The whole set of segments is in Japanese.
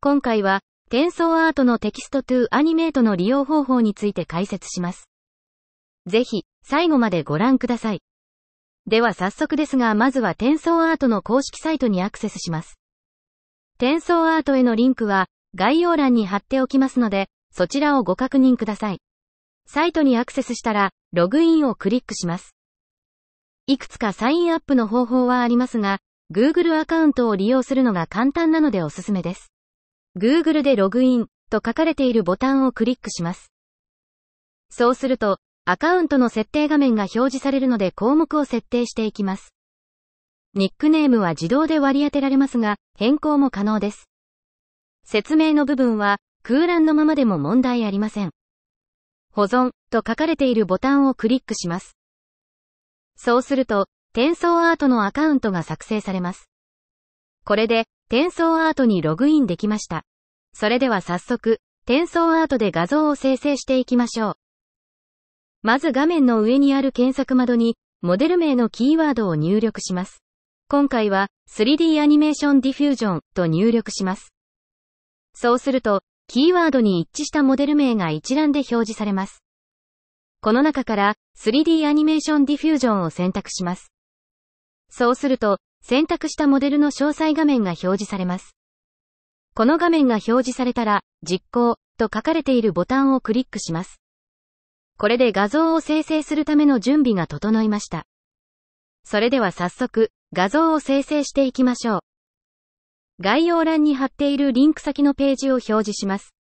今回は、転送アートのテキスト2アニメートの利用方法について解説します。ぜひ、最後までご覧ください。では早速ですが、まずは転送アートの公式サイトにアクセスします。転送アートへのリンクは、概要欄に貼っておきますので、そちらをご確認ください。サイトにアクセスしたら、ログインをクリックします。いくつかサインアップの方法はありますが、Google アカウントを利用するのが簡単なのでおすすめです。Google でログインと書かれているボタンをクリックします。そうすると、アカウントの設定画面が表示されるので項目を設定していきます。ニックネームは自動で割り当てられますが、変更も可能です。説明の部分は、空欄のままでも問題ありません。保存と書かれているボタンをクリックします。そうすると、転送アートのアカウントが作成されます。これで、転送アートにログインできました。それでは早速、転送アートで画像を生成していきましょう。まず画面の上にある検索窓に、モデル名のキーワードを入力します。今回は 3D アニメーションディフュージョンと入力します。そうすると、キーワードに一致したモデル名が一覧で表示されます。この中から 3D アニメーションディフュージョンを選択します。そうすると、選択したモデルの詳細画面が表示されます。この画面が表示されたら、実行と書かれているボタンをクリックします。これで画像を生成するための準備が整いました。それでは早速、画像を生成していきましょう。概要欄に貼っているリンク先のページを表示します。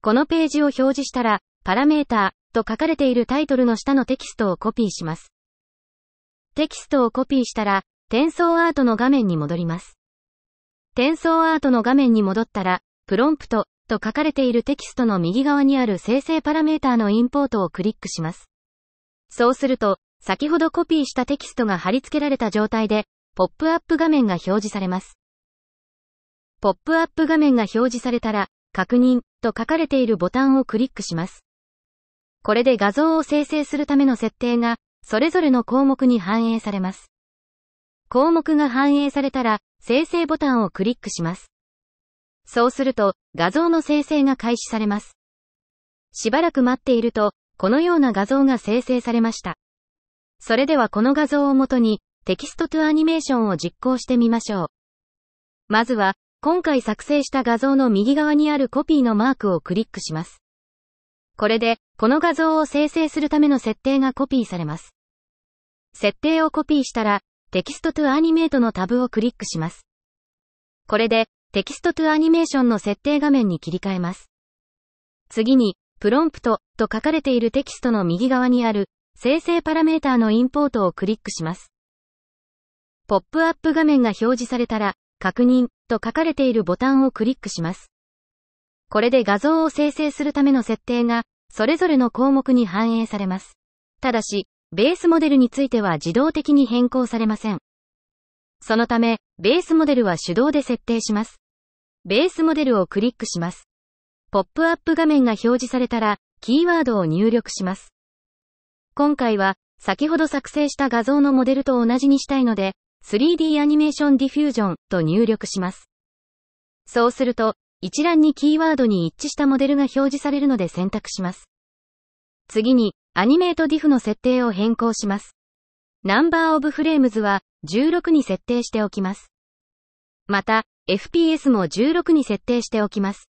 このページを表示したら、パラメーターと書かれているタイトルの下のテキストをコピーします。テキストをコピーしたら、転送アートの画面に戻ります。転送アートの画面に戻ったら、プロンプトと書かれているテキストの右側にある生成パラメータのインポートをクリックします。そうすると、先ほどコピーしたテキストが貼り付けられた状態で、ポップアップ画面が表示されます。ポップアップ画面が表示されたら、確認と書かれているボタンをクリックします。これで画像を生成するための設定が、それぞれの項目に反映されます。項目が反映されたら、生成ボタンをクリックします。そうすると、画像の生成が開始されます。しばらく待っていると、このような画像が生成されました。それではこの画像をもとに、テキストトゥアニメーションを実行してみましょう。まずは、今回作成した画像の右側にあるコピーのマークをクリックします。これで、この画像を生成するための設定がコピーされます。設定をコピーしたら、テキストトゥアニメートのタブをクリックします。これで、テキストトゥアニメーションの設定画面に切り替えます。次に、プロンプトと書かれているテキストの右側にある、生成パラメータのインポートをクリックします。ポップアップ画面が表示されたら、確認と書かれているボタンをクリックします。これで画像を生成するための設定が、それぞれの項目に反映されます。ただし、ベースモデルについては自動的に変更されません。そのため、ベースモデルは手動で設定します。ベースモデルをクリックします。ポップアップ画面が表示されたら、キーワードを入力します。今回は、先ほど作成した画像のモデルと同じにしたいので、3D アニメーションディフュージョンと入力します。そうすると、一覧にキーワードに一致したモデルが表示されるので選択します。次に、アニメートディフの設定を変更します。ナンバーオブフレームズは16に設定しておきます。また、FPS も16に設定しておきます。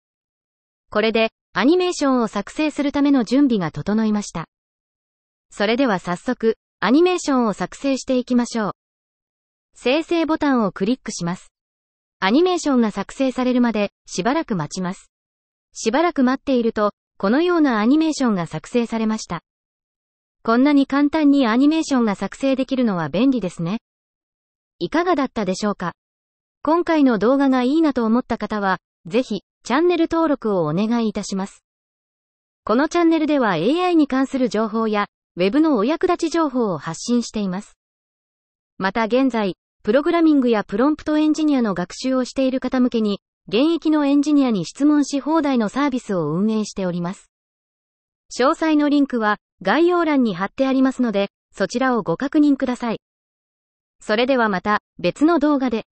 これで、アニメーションを作成するための準備が整いました。それでは早速、アニメーションを作成していきましょう。生成ボタンをクリックします。アニメーションが作成されるまで、しばらく待ちます。しばらく待っていると、このようなアニメーションが作成されました。こんなに簡単にアニメーションが作成できるのは便利ですね。いかがだったでしょうか今回の動画がいいなと思った方は、ぜひ、チャンネル登録をお願いいたします。このチャンネルでは AI に関する情報や、Web のお役立ち情報を発信しています。また現在、プログラミングやプロンプトエンジニアの学習をしている方向けに、現役のエンジニアに質問し放題のサービスを運営しております。詳細のリンクは概要欄に貼ってありますので、そちらをご確認ください。それではまた別の動画で。